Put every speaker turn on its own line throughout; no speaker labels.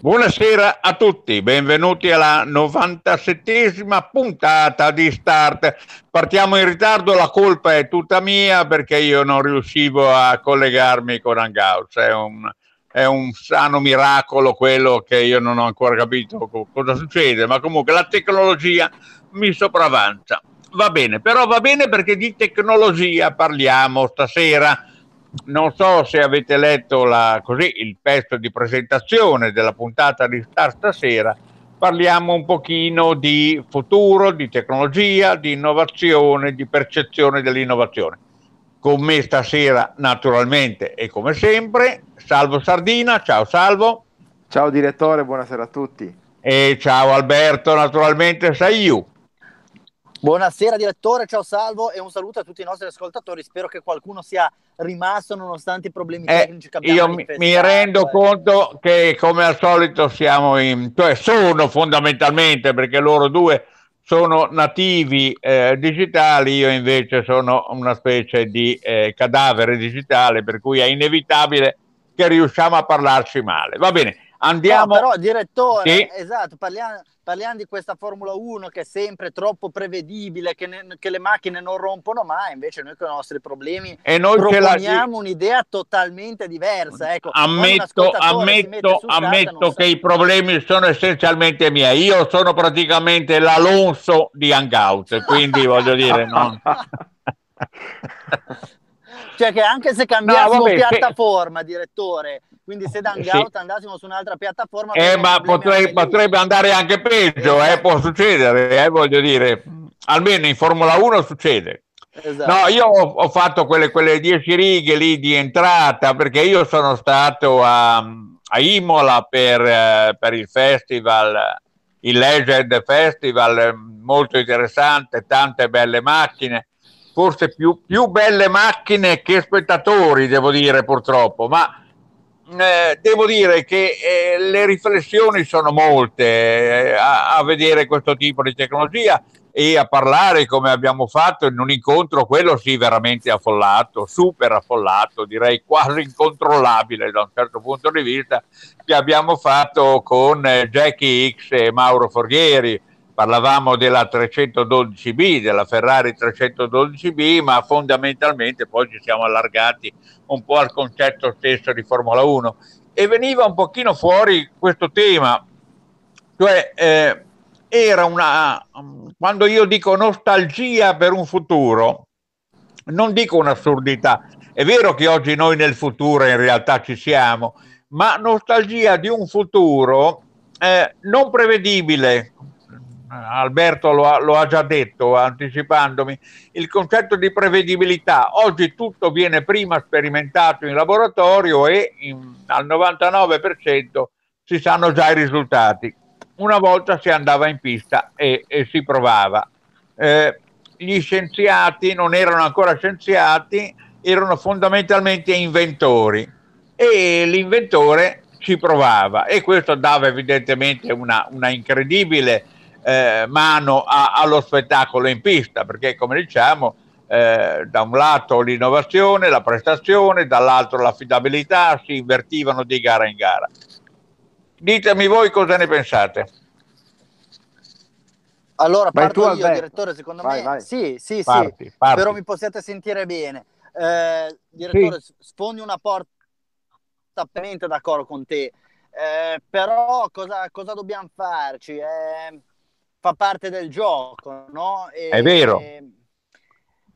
Buonasera a tutti, benvenuti alla 97esima puntata di Start. Partiamo in ritardo, la colpa è tutta mia perché io non riuscivo a collegarmi con Hangouts. È un, è un sano miracolo quello che io non ho ancora capito co- cosa succede, ma comunque la tecnologia mi sopravanza. Va bene, però va bene perché di tecnologia parliamo stasera non so se avete letto la, così, il pezzo di presentazione della puntata di Star stasera, parliamo un pochino di futuro, di tecnologia, di innovazione, di percezione dell'innovazione. Con me stasera naturalmente e come sempre, Salvo Sardina, ciao Salvo. Ciao direttore, buonasera a tutti. E ciao Alberto, naturalmente, sei you. Buonasera direttore, ciao Salvo e un saluto a tutti i nostri
ascoltatori. Spero che qualcuno sia rimasto nonostante i problemi eh, tecnici che abbiamo. Io mi,
rendo eh. conto che come al solito siamo in... Cioè sono fondamentalmente perché loro due sono nativi eh, digitali, io invece sono una specie di eh, cadavere digitale per cui è inevitabile che riusciamo a parlarci male. Va bene. Andiamo. No, però, direttore, sì.
esatto, parliamo, parliamo, di questa Formula 1 che è sempre troppo prevedibile, che, ne, che, le macchine non rompono mai, invece noi con i nostri problemi
e noi proponiamo
la... un'idea totalmente diversa. Ecco, ammetto,
ammetto, ammetto che sa. i problemi sono essenzialmente miei. Io sono praticamente l'Alonso di Hangout, quindi voglio dire no. cioè che anche se cambiassimo no, vabbè, piattaforma,
che... direttore, quindi se da
Hangout sì. andassimo su un'altra piattaforma... Eh, ma potrei, potrebbe andare anche peggio, eh, esatto. può succedere, eh, voglio dire, almeno in Formula 1 succede. Esatto. No, io ho, ho fatto quelle, quelle, dieci righe lì di entrata perché io sono stato a, a Imola per, eh, per, il festival, il Legend Festival, molto interessante, tante belle macchine, forse più, più belle macchine che spettatori, devo dire purtroppo, ma eh, devo dire che eh, le riflessioni sono molte eh, a, a vedere questo tipo di tecnologia e a parlare come abbiamo fatto in un incontro, quello sì veramente affollato, super affollato, direi quasi incontrollabile da un certo punto di vista, che abbiamo fatto con eh, Jackie X e Mauro Forghieri parlavamo della 312B, della Ferrari 312B, ma fondamentalmente poi ci siamo allargati un po' al concetto stesso di Formula 1 e veniva un pochino fuori questo tema, cioè eh, era una, quando io dico nostalgia per un futuro, non dico un'assurdità, è vero che oggi noi nel futuro in realtà ci siamo, ma nostalgia di un futuro eh, non prevedibile, Alberto lo ha, lo ha, già detto anticipandomi, il concetto di prevedibilità. Oggi tutto viene prima sperimentato in laboratorio e in, al 99% si sanno già i risultati. Una volta si andava in pista e, e si provava. Eh, gli scienziati non erano ancora scienziati, erano fondamentalmente inventori e l'inventore ci provava e questo dava evidentemente una, una incredibile eh, mano a, allo spettacolo in pista, perché come diciamo eh, da un lato l'innovazione, la prestazione, dall'altro l'affidabilità, si invertivano di gara in gara. Ditemi voi cosa ne pensate.
Allora, parto tu, io, Alberto. direttore, secondo vai, me... Vai. Sì, sì, parti, sì, parti. però mi possiate sentire bene. Eh, direttore, sì. sfondi una porta d'accordo con te, eh, però cosa, cosa dobbiamo farci? Eh, fa parte del gioco, no?
E, È vero.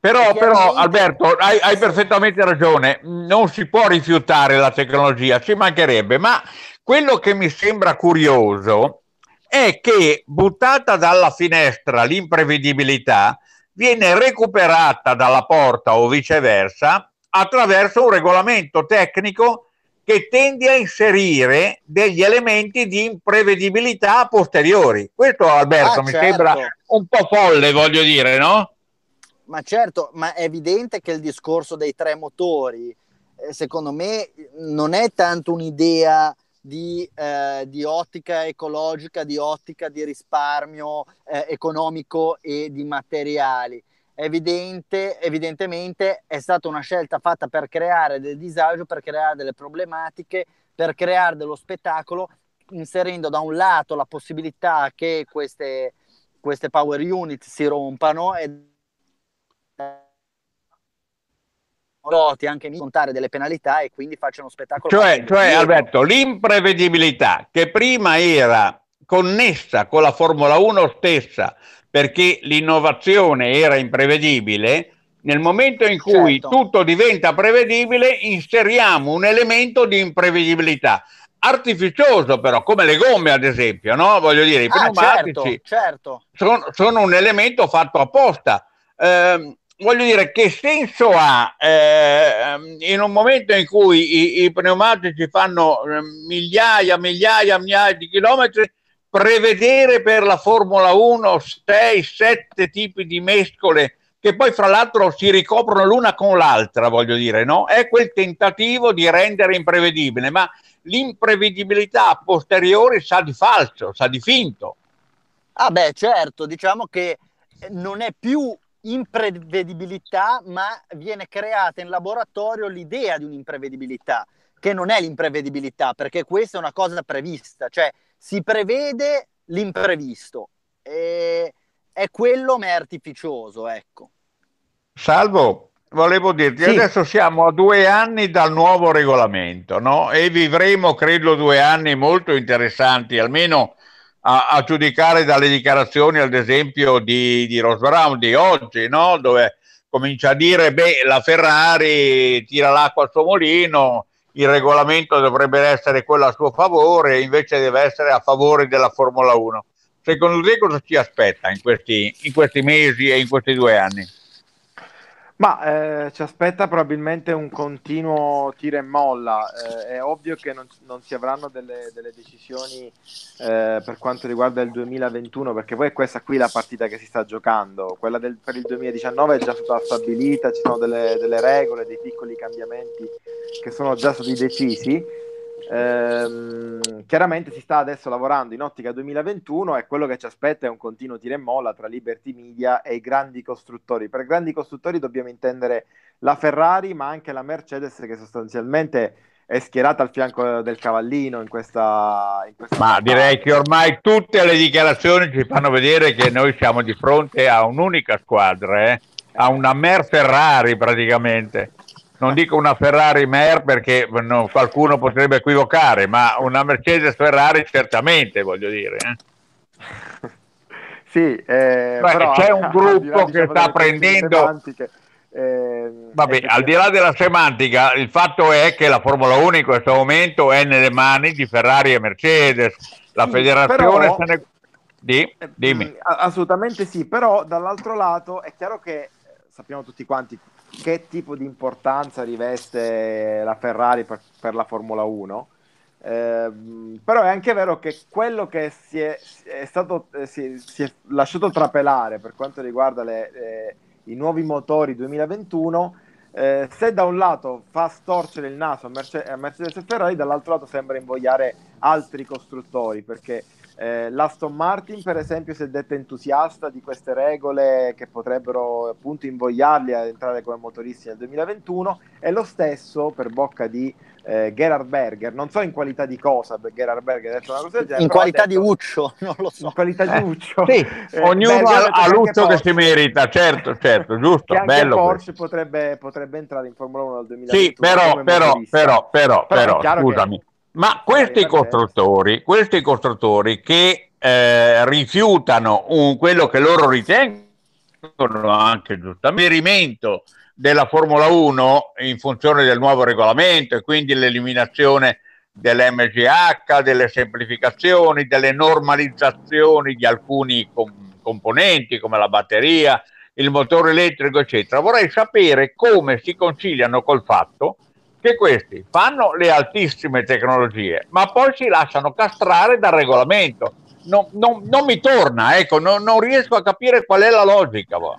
Però, però, Alberto, hai, hai, perfettamente ragione, non si può rifiutare la tecnologia, ci mancherebbe, ma quello che mi sembra curioso è che buttata dalla finestra l'imprevedibilità viene recuperata dalla porta o viceversa attraverso un regolamento tecnico che tende a inserire degli elementi di imprevedibilità a posteriori. Questo Alberto ah, mi certo. sembra un po' folle, voglio dire, no?
Ma certo, ma è evidente che il discorso dei tre motori, eh, secondo me, non è tanto un'idea di, eh, di ottica ecologica, di ottica di risparmio eh, economico e di materiali, evidente, evidentemente è stata una scelta fatta per creare del disagio, per creare delle problematiche, per creare dello spettacolo, inserendo da un lato la possibilità che queste, queste power unit si rompano e doti anche in contare delle penalità e quindi facciano uno spettacolo. Cioè, cioè
Alberto, l'imprevedibilità che prima era connessa con la Formula 1 stessa, perché l'innovazione era imprevedibile, nel momento in cui certo. tutto diventa prevedibile inseriamo un elemento di imprevedibilità artificioso però, come le gomme ad esempio, no? Voglio dire, i ah, certo, pneumatici certo, certo. Sono, sono, un elemento fatto apposta. Eh, voglio dire, che senso ha eh, in un momento in cui i, i pneumatici fanno ehm, migliaia, migliaia, migliaia di chilometri prevedere per la Formula 1 6-7 tipi di mescole che poi fra l'altro si ricoprono l'una con l'altra, voglio dire, no? È quel tentativo di rendere imprevedibile, ma l'imprevedibilità a posteriori sa di falso, sa di finto. Ah beh,
certo, diciamo che non è più imprevedibilità, ma viene creata in laboratorio l'idea di un'imprevedibilità, che non è l'imprevedibilità, perché questa è una cosa prevista, cioè si prevede l'imprevisto. E è quello ma è artificioso, ecco.
Salvo, volevo dirti, sì. adesso siamo a due anni dal nuovo regolamento, no? E vivremo, credo, due anni molto interessanti, almeno a, a giudicare dalle dichiarazioni, ad esempio, di, di Ross Brown di oggi, no? Dove comincia a dire, beh, la Ferrari tira l'acqua al suo mulino, il regolamento dovrebbe essere quello a suo favore, e invece deve essere a favore della Formula 1. Secondo te cosa ci aspetta in questi, in questi mesi e in questi due anni?
Ma eh, ci aspetta probabilmente un continuo tira e molla. Eh, è ovvio che non, non si avranno delle, delle decisioni eh, per quanto riguarda il 2021, perché poi è questa qui la partita che si sta giocando. Quella del, per il 2019 è già stata stabilita, ci sono delle, delle regole, dei piccoli cambiamenti che sono già stati decisi Ehm, chiaramente si sta adesso lavorando in ottica 2021 e quello che ci aspetta è un continuo tira e molla tra Liberty Media e i grandi costruttori. Per grandi costruttori dobbiamo intendere la Ferrari, ma anche la Mercedes che sostanzialmente è schierata al fianco del cavallino in questa, in questa
ma direi che ormai tutte le dichiarazioni ci fanno vedere che noi siamo di fronte a un'unica squadra eh? a una Mer Ferrari praticamente non dico una Ferrari Mer perché no, qualcuno potrebbe equivocare, ma una Mercedes Ferrari certamente, voglio dire. Eh. Sì, eh, Beh, però, c'è un gruppo di che sta prendendo... Eh, Vabbè, che... Eh, al di là della semantica, il fatto è che la Formula 1 in questo momento è nelle mani di Ferrari e Mercedes. La sì, federazione però... se ne... Di? Eh, dimmi. Mm,
assolutamente sì, però dall'altro lato è chiaro che eh, sappiamo tutti quanti che tipo di importanza riveste la Ferrari per, per la Formula 1. Eh, però è anche vero che quello che si è, è stato, eh, si, si, è lasciato trapelare per quanto riguarda le, eh, i nuovi motori 2021, eh, se da un lato fa storcere il naso a, Merce- a Mercedes e Ferrari, dall'altro lato sembra invogliare altri costruttori perché eh, L'Aston Martin, per esempio, si è detta entusiasta di queste regole che potrebbero appunto invogliarli ad entrare come motoristi nel 2021 e lo stesso per bocca di eh, Gerhard Berger, non so in qualità di cosa, Gerhard Berger ha detto una cosa del genere. In qualità
detto, di Uccio, non lo so. In qualità di eh, Uccio. Sì,
eh, ognuno Berger ha,
l'Uccio che si merita, certo, certo, giusto, che bello. Porsche
potrebbe, potrebbe, entrare in Formula 1 nel 2021. Sì, però, però, però, però, però, però, scusami.
Che ma eh, questi costruttori, questi costruttori che eh, rifiutano un, quello che loro ritengono anche giustamente riferimento della Formula 1 in funzione del nuovo regolamento e quindi l'eliminazione dell'MGH, delle semplificazioni, delle normalizzazioni di alcuni com- componenti come la batteria, il motore elettrico, eccetera. Vorrei sapere come si conciliano col fatto che questi fanno le altissime tecnologie, ma poi si lasciano castrare dal regolamento. Non, non, non mi torna, ecco, non, non, riesco a capire qual è la logica. Boh.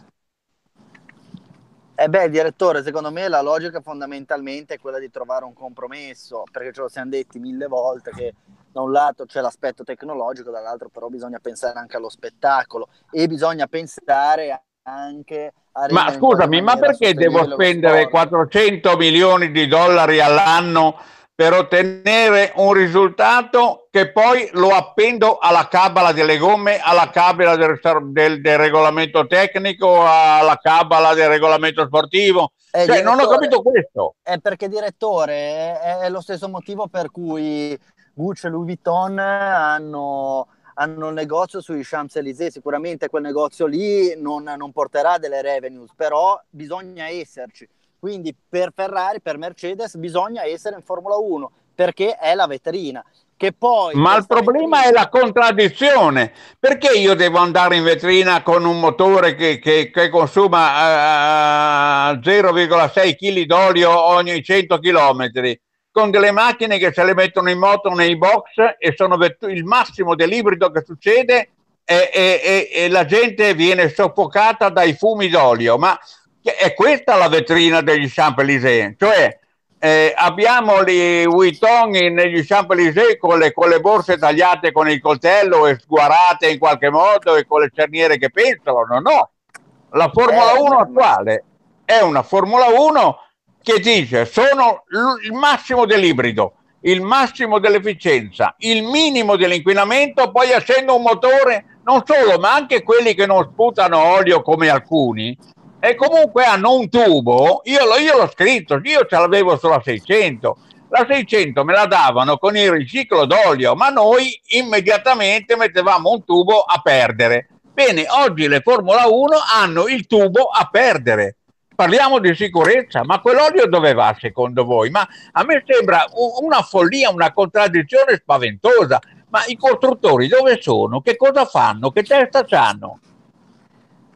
Eh beh, direttore,
secondo me la logica fondamentalmente è quella di trovare un compromesso, perché ce lo siamo detti mille volte che da un lato c'è l'aspetto tecnologico, dall'altro però bisogna pensare anche allo spettacolo e bisogna pensare anche ma scusami, ma perché devo spendere
400 milioni di dollari all'anno per ottenere un risultato che poi lo appendo alla cabala delle gomme, alla cabala del, del, del regolamento tecnico, alla cabala del regolamento sportivo? Eh, cioè, non ho capito questo.
È perché, direttore, è, è lo stesso motivo per cui Gucci e Louis Vuitton hanno hanno un negozio sui Champs-Élysées, sicuramente quel negozio lì non, non porterà delle revenues, però bisogna esserci. Quindi per Ferrari, per Mercedes bisogna essere in Formula 1 perché è la vetrina. Poi,
Ma il problema vetrina... è la contraddizione. Perché io devo andare in vetrina con un motore che, che, che consuma uh, 0,6 kg d'olio ogni 100 km? con delle macchine che se le mettono in moto nei box e sono vettu- il massimo dell'ibrido che succede e, e, e, la gente viene soffocata dai fumi d'olio. Ma è questa la vetrina degli Champs-Élysées, cioè eh, abbiamo gli Vuitton negli Champs-Élysées con le, con le borse tagliate con il coltello e sguarate in qualche modo e con le cerniere che pentolano, no, la Formula 1 eh, attuale è una Formula 1 che dice sono il massimo dell'ibrido, il massimo dell'efficienza, il minimo dell'inquinamento, poi essendo un motore non solo, ma anche quelli che non sputano olio come alcuni, e comunque hanno un tubo, io, lo, io l'ho scritto, io ce l'avevo sulla 600, la 600 me la davano con il riciclo d'olio, ma noi immediatamente mettevamo un tubo a perdere. Bene, oggi le Formula 1 hanno il tubo a perdere parliamo di sicurezza, ma quell'olio dove va secondo voi? Ma a me sembra una follia, una contraddizione spaventosa. Ma i costruttori dove sono? Che cosa fanno? Che testa hanno?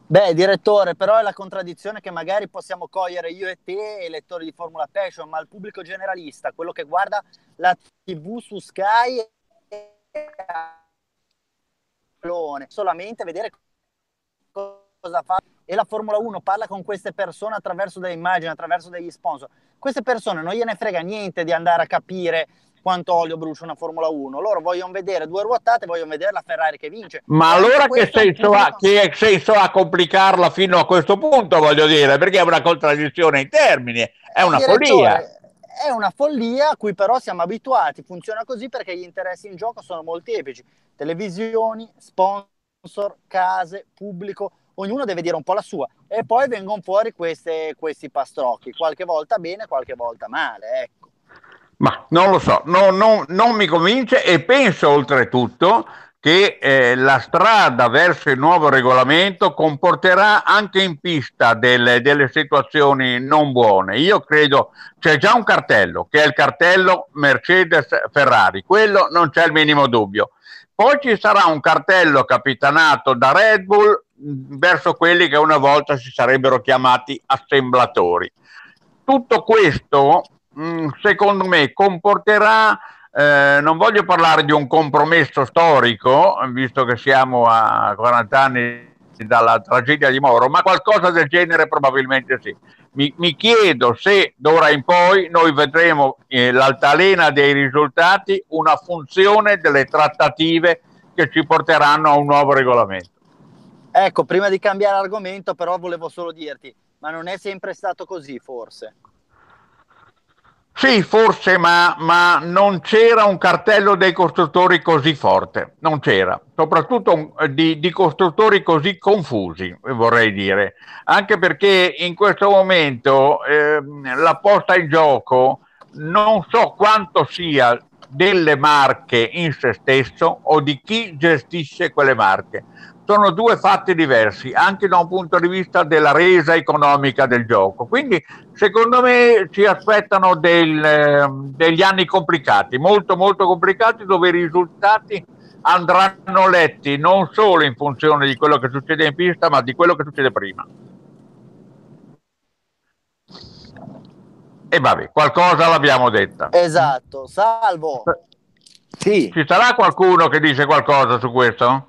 Beh, direttore, però è la contraddizione che magari possiamo cogliere io e te, lettori di Formula Passion, ma il pubblico generalista, quello che guarda la TV su Sky, solamente vedere cosa fa e la Formula 1 parla con queste persone attraverso delle immagini, attraverso degli sponsor, queste persone non gliene frega niente di andare a capire quanto olio brucia una Formula 1. Loro vogliono vedere due ruotate, vogliono vedere la Ferrari che vince. Ma allora che senso, ha,
che senso, ha, complicarla fino a questo punto, voglio dire, perché è una contraddizione in termini, è una follia.
È una follia a cui però siamo abituati, funziona così perché gli interessi in gioco sono molteplici, televisioni, sponsor, case, pubblico, ognuno deve dire un po' la sua e poi vengono fuori queste, questi pastrocchi, qualche volta bene, qualche volta male. Ecco.
Ma non lo so, no, no, non mi convince e penso oltretutto che eh, la strada verso il nuovo regolamento comporterà anche in pista delle, delle, situazioni non buone. Io credo c'è già un cartello, che è il cartello Mercedes-Ferrari, quello non c'è il minimo dubbio. Poi ci sarà un cartello capitanato da Red Bull, verso quelli che una volta si sarebbero chiamati assemblatori. Tutto questo, mm, secondo me, comporterà, eh, non voglio parlare di un compromesso storico, visto che siamo a 40 anni dalla tragedia di Moro, ma qualcosa del genere probabilmente sì. Mi, mi chiedo se d'ora in poi noi vedremo eh, l'altalena dei risultati una funzione delle trattative che ci porteranno a un nuovo regolamento. Ecco, prima di
cambiare argomento, però volevo solo dirti, ma non è sempre stato così, forse.
Sì, forse, ma, ma non c'era un cartello dei costruttori così forte, non c'era, soprattutto eh, di, di costruttori così confusi, vorrei dire, anche perché in questo momento eh, la posta in gioco non so quanto sia delle marche in se stesso o di chi gestisce quelle marche, sono due fatti diversi, anche da un punto di vista della resa economica del gioco. Quindi, secondo me, ci aspettano del, ehm, degli anni complicati, molto, molto complicati, dove i risultati andranno letti non solo in funzione di quello che succede in pista, ma di quello che succede prima. E vabbè, qualcosa l'abbiamo detta.
Esatto, salvo.
Sì. Ci sarà qualcuno che dice qualcosa su questo? No?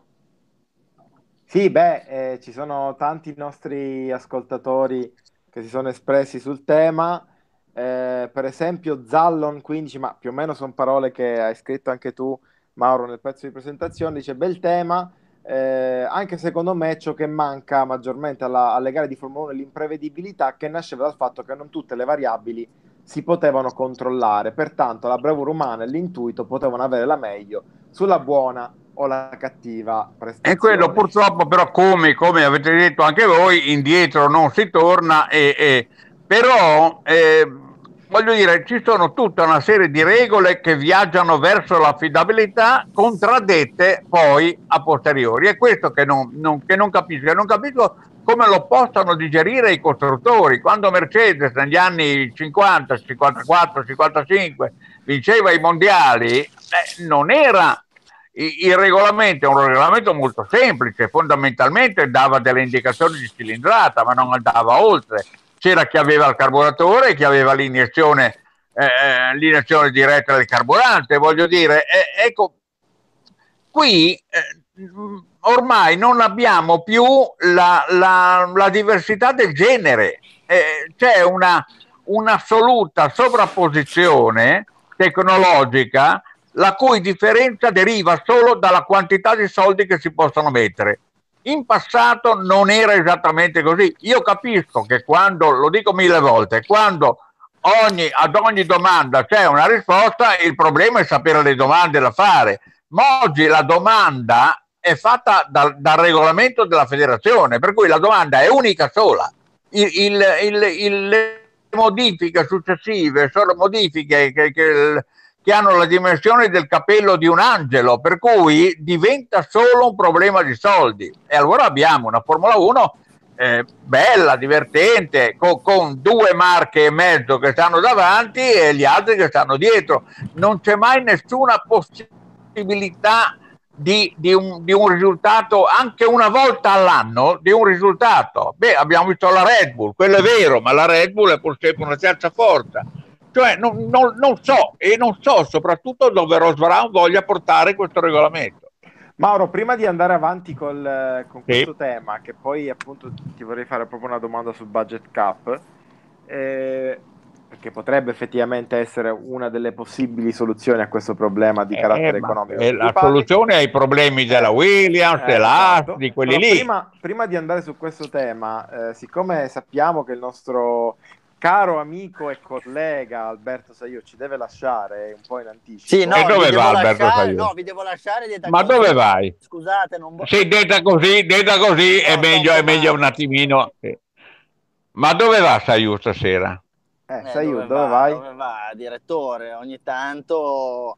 Sì,
beh, eh, ci sono tanti nostri ascoltatori che si sono espressi sul tema. Eh, per esempio, Zallon 15, ma più o meno sono parole che hai scritto anche tu, Mauro, nel pezzo di presentazione. Dice: Bel tema. Eh, anche secondo me ciò che manca maggiormente alla, alle gare di Formula 1 è l'imprevedibilità che nasceva dal fatto che non tutte le variabili si potevano controllare, pertanto la bravura umana e l'intuito potevano avere la meglio sulla buona o la cattiva
prestazione. E quello purtroppo però come, come avete detto anche voi, indietro non si torna, e, e, però eh, voglio dire ci sono tutta una serie di regole che viaggiano verso l'affidabilità contraddette poi a posteriori. È questo che non, non, che non capisco, non capisco come lo possano digerire i costruttori. Quando Mercedes negli anni 50, 54, 55 vinceva i mondiali, eh, non era il regolamento è un regolamento molto semplice, fondamentalmente dava delle indicazioni di cilindrata, ma non andava oltre. C'era chi aveva il carburatore, chi aveva l'iniezione, eh, eh, l'iniezione diretta del carburante, voglio dire, eh, ecco, qui eh, ormai non abbiamo più la, la, la diversità del genere, eh, c'è una, un'assoluta sovrapposizione tecnologica la cui differenza deriva solo dalla quantità di soldi che si possono mettere. In passato non era esattamente così. Io capisco che quando, lo dico mille volte, quando ogni, ad ogni domanda c'è una risposta, il problema è sapere le domande da fare. Ma oggi la domanda è fatta dal, dal regolamento della federazione, per cui la domanda è unica sola. Il, il, il, le modifiche successive sono modifiche che, che che hanno la dimensione del capello di un angelo, per cui diventa solo un problema di soldi. E allora abbiamo una Formula 1 eh, bella, divertente, con, con, due marche e mezzo che stanno davanti e gli altri che stanno dietro. Non c'è mai nessuna possibilità di, di, un, di un risultato, anche una volta all'anno, di un risultato. Beh, abbiamo visto la Red Bull, quello è vero, ma la Red Bull è pur sempre una terza forza cioè, non, non, non so, e non so soprattutto dove Ross Brown voglia portare questo regolamento.
Mauro, prima di andare avanti col, eh, con questo sì. tema, che poi appunto ti vorrei fare proprio una domanda sul budget cap, eh, perché potrebbe effettivamente essere una delle possibili soluzioni a questo problema di eh, carattere eh, economico. la pari.
soluzione ai problemi della eh, Williams, della esatto. di quelli Però lì. Prima,
prima, di andare su questo tema, siccome sappiamo che il nostro caro amico e collega Alberto Saio ci deve lasciare un po' in anticipo.
Sì, no, e dove va Alberto lasciare, Saio? No, vi devo
lasciare detta
Ma così. dove vai? Scusate, non voglio... Sì, detta così, detta così no, è, meglio, è meglio un attimino. Ma dove va Saio stasera?
Eh, eh Saio, dove, dove, vai? Dove va, direttore? Ogni tanto...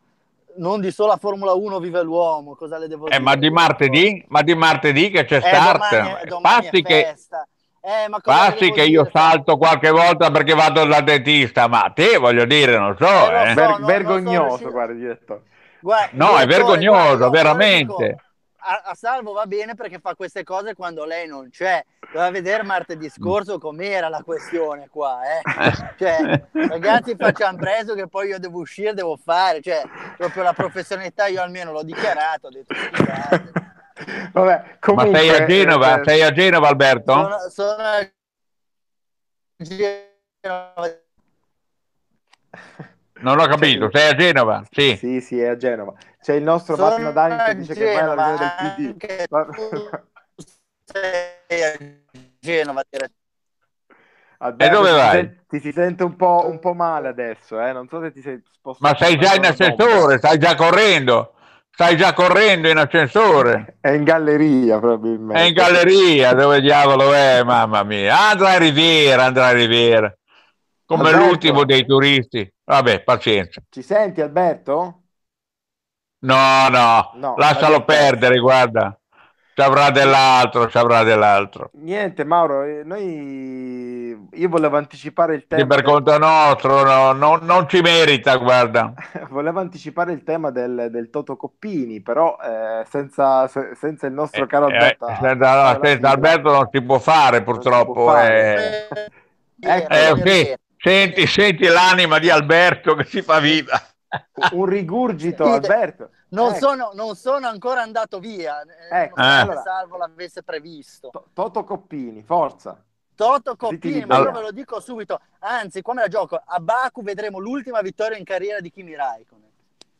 Non di sola Formula 1 vive l'uomo, cosa le devo eh, dire?
Ma di martedì? Ma di martedì che c'è eh, start. Domani, domani Passi è festa. Che eh, ma Passi sì che dire? io salto qualche volta perché vado dal dentista, ma te voglio dire, non so. Eh, eh. so Ver- no, vergognoso, so
guarda, direttore.
Guarda, no, è vergognoso, guarda, veramente. a, a, Salvo va bene perché fa queste cose quando lei non c'è. Doveva vedere martedì scorso com'era la questione qua, eh.
Cioè,
ragazzi, facciamo preso che poi io devo uscire, devo fare. Cioè, proprio la professionalità io almeno l'ho dichiarato, ho detto...
Vabbè, comunque, Ma sei a eh, Genova? Eh, sei a Genova, Alberto? Sono,
sono a Genova.
Non ho capito, sei a Genova? Sì, sì, sì è a Genova.
C'è il nostro Sono Matt che dice Genova, che ormai è
del PD. Tu sei a Genova Alberto, e dove vai? Ti, si sente
un po', un po', male adesso, eh? non so se ti sei spostato.
Ma sei già in assessore, stai già correndo stai già correndo in ascensore. È in galleria probabilmente. È in galleria, dove diavolo è, mamma mia. Andrà a Riviera, Andrà a Riviera. Come Alberto. l'ultimo dei turisti. Vabbè, pazienza.
Ci senti Alberto?
No, no, no lascialo Alberto. perdere, guarda. Ci avrà dell'altro, ci avrà dell'altro.
Niente Mauro, eh, noi io volevo anticipare il tema. Sì, per conto
nostro, no, no, non ci merita, guarda.
volevo anticipare il tema del, del Toto Coppini, però eh, senza, senza, il nostro eh, caro eh, Alberto. Eh, senza, no,
senza Alberto non si può fare, purtroppo. Può fare. ecco, sì. senti, senti l'anima di Alberto che si fa viva. Un rigurgito, Alberto.
Non, ecco. sono, non, sono, ancora andato via. Ecco, eh. Allora, salvo l'avesse previsto. Toto Coppini, forza. Toto Coppini, ma io ve lo dico subito. Anzi, come la gioco. A Baku vedremo l'ultima vittoria in carriera di Kimi Raikkonen.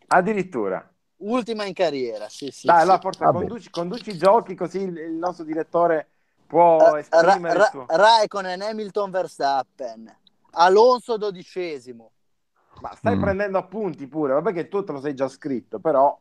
Addirittura.
Ultima in carriera, sì, sì. Dai, sì. allora porta, conduci, conduci i giochi così il nostro direttore può uh, esprimere ra- ra- Raikkonen, Hamilton, Verstappen. Alonso dodicesimo. Ma
stai mm. prendendo appunti pure, vabbè che tu te lo sei già scritto, però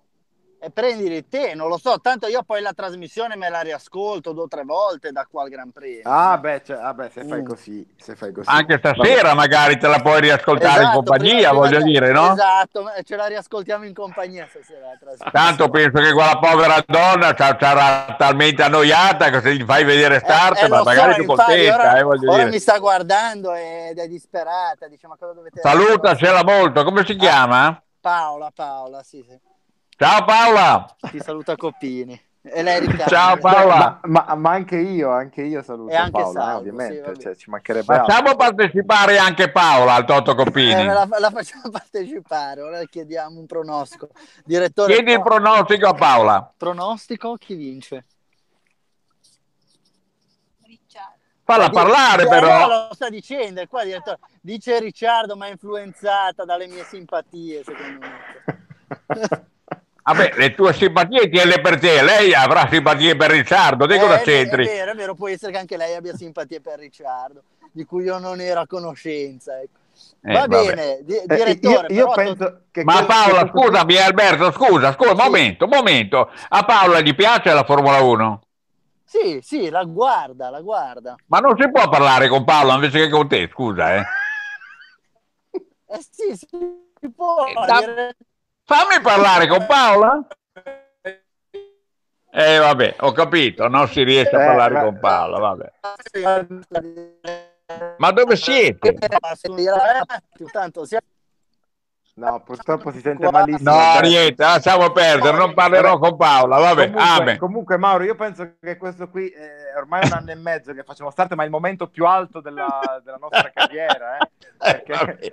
e prendili te, non lo so, tanto io poi la trasmissione me la riascolto due o tre volte da qua al Gran Premio. Ah beh, cioè, ah, beh se, fai mm.
così, se fai così. Anche stasera
Vabbè. magari te la puoi riascoltare esatto, in compagnia, voglio prima, dire, no?
Esatto, ce la riascoltiamo in compagnia stasera.
Tanto penso che quella povera donna sarà talmente annoiata che se gli fai vedere eh, Start, eh, ma magari so, più contenta, ora, eh, voglio ora dire. mi sta
guardando ed è disperata, dice ma cosa dovete... Salutacela
molto, come si ah, chiama?
Paola, Paola, sì sì.
Ciao Paola!
Ti saluta Coppini. E lei Ciao Paola!
Ma, ma, ma, anche io, anche io saluto e anche Paola, eh, salvo,
ovviamente, sì, cioè, ci mancherebbe Facciamo
altro. partecipare anche Paola al Toto Coppini. Eh, la,
la, facciamo partecipare, ora chiediamo un pronostico. Direttore,
Chiedi il pronostico a Paola.
Pronostico, chi vince?
Falla dice, parlare eh, però.
Lo sta dicendo, qua direttore. Dice Ricciardo, ma è influenzata dalle mie simpatie, secondo me.
Vabbè, le tue simpatie tiene per te, lei avrà simpatie per Ricciardo, te eh, cosa c'entri? È
vero, è vero, può essere che anche lei abbia simpatie per Ricciardo, di cui io non ero a conoscenza. Ecco.
Eh, Va vabbè. bene, di- direttore. Eh, io, io penso che ma Paola, che... scusami Alberto, scusa, scusa, sì. momento, momento. A Paola gli piace la Formula 1?
Sì, sì, la guarda, la guarda.
Ma non si può parlare con Paola invece che con te, scusa, eh?
eh sì, si può. Eh, da... Fammi
parlare con Paola. Eh vabbè, ho capito, non si riesce a eh, parlare con Paola, vabbè. Ma dove siete? Tanto siamo No, purtroppo si sente malissimo. No, niente, lasciamo ah, perdere, non parlerò con Paola. Vabbè, comunque,
comunque Mauro, io penso che questo qui eh, è ormai un anno e mezzo che facciamo start, ma è il momento più alto della, della nostra carriera. Eh?
eh Perché...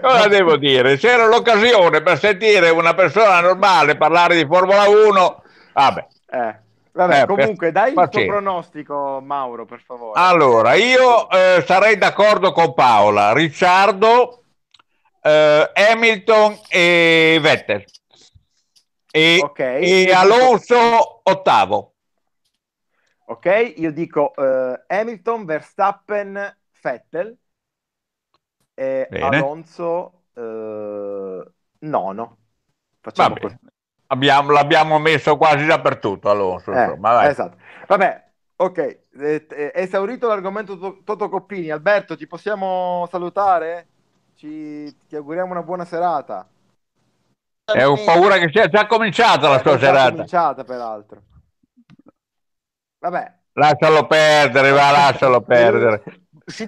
Cosa devo dire? C'era l'occasione per sentire una persona normale parlare di Formula 1. Vabbè. Eh. Vabbè, eh, comunque, per... dai il tuo
pronostico, Mauro, per favore.
Allora, io eh, sarei d'accordo con Paola. Ricciardo eh, Hamilton e Vettel. E, okay. e Alonso ottavo. Ok, io
dico eh, Hamilton, Verstappen, Vettel e bene. Alonso eh, nono.
Facciamo così. Abbiamo, l'abbiamo messo quasi dappertutto Alonso. Eh, esatto.
Vabbè, ok, eh, esaurito l'argomento Toto Coppini. Alberto, ci possiamo salutare? Ci, ti auguriamo una buona serata. È un paura
che sia già cominciata la sua serata. È
cominciata, peraltro. Vabbè.
Lascialo perdere, va, lascialo perdere.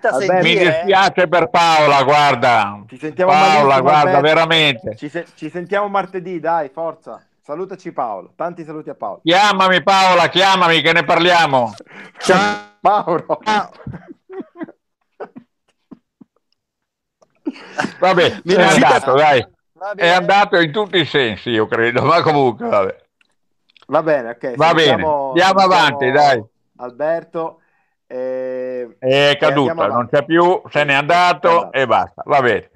Vabbè, mi dispiace per Paola, guarda. Ci sentiamo Paola, guarda, veramente. Ci,
se- ci, sentiamo martedì, dai, forza. Salutaci Paolo, tanti saluti a Paolo.
Chiamami Paola, chiamami che ne parliamo. Ciao Paolo. Ciao. Vabbè, è andato, certo, dai. È andato in tutti i sensi, io credo, ma comunque, vabbè.
Va bene, ok. Va bene, andiamo, avanti, dai. Alberto. Eh, è caduta, non
c'è più, se n'è andato e basta, va bene.